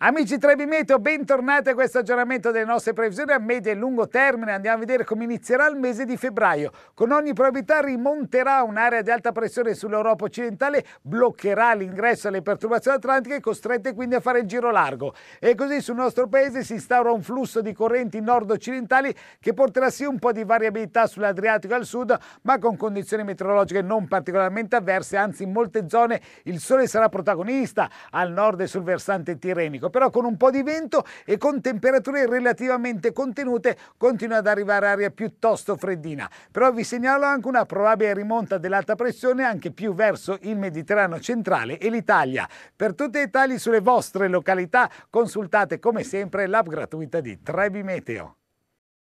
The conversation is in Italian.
Amici Trebimeto, bentornati a questo aggiornamento delle nostre previsioni a medio e lungo termine. Andiamo a vedere come inizierà il mese di febbraio. Con ogni probabilità rimonterà un'area di alta pressione sull'Europa occidentale, bloccherà l'ingresso alle perturbazioni atlantiche, costrette quindi a fare il giro largo. E così sul nostro paese si instaura un flusso di correnti nord-occidentali che porterà sì un po' di variabilità sull'Adriatico al sud, ma con condizioni meteorologiche non particolarmente avverse, anzi in molte zone il sole sarà protagonista al nord e sul versante tirrenico Ecco, però con un po' di vento e con temperature relativamente contenute continua ad arrivare aria piuttosto freddina. Però vi segnalo anche una probabile rimonta dell'alta pressione anche più verso il Mediterraneo centrale e l'Italia. Per tutti i dettagli sulle vostre località consultate come sempre l'app gratuita di Trebi Meteo.